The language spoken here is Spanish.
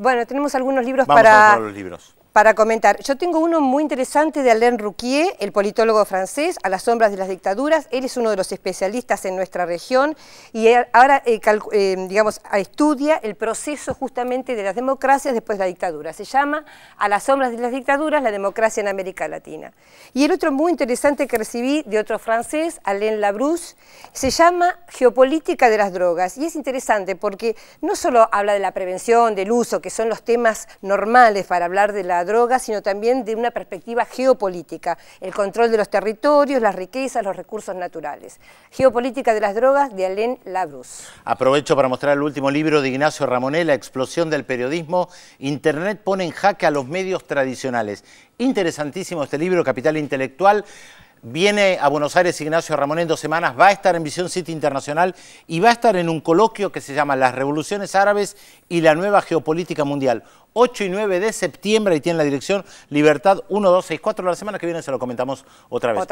Bueno, tenemos algunos libros para... libros para comentar. Yo tengo uno muy interesante de Alain Rouquier, el politólogo francés, a las sombras de las dictaduras. Él es uno de los especialistas en nuestra región y ahora, eh, eh, digamos, estudia el proceso justamente de las democracias después de la dictadura. Se llama A las sombras de las dictaduras, la democracia en América Latina. Y el otro muy interesante que recibí de otro francés, Alain Labrousse, se llama Geopolítica de las drogas. Y es interesante porque no solo habla de la prevención, del uso, que son los temas normales para hablar de la la droga, sino también de una perspectiva geopolítica, el control de los territorios, las riquezas, los recursos naturales. Geopolítica de las drogas de Alain Labruz. Aprovecho para mostrar el último libro de Ignacio Ramonet, La explosión del periodismo. Internet pone en jaque a los medios tradicionales. Interesantísimo este libro, Capital Intelectual. Viene a Buenos Aires Ignacio Ramón en dos semanas, va a estar en Visión City Internacional y va a estar en un coloquio que se llama Las Revoluciones Árabes y la Nueva Geopolítica Mundial. 8 y 9 de septiembre y tiene la dirección Libertad 1264. La semana que viene se lo comentamos otra vez.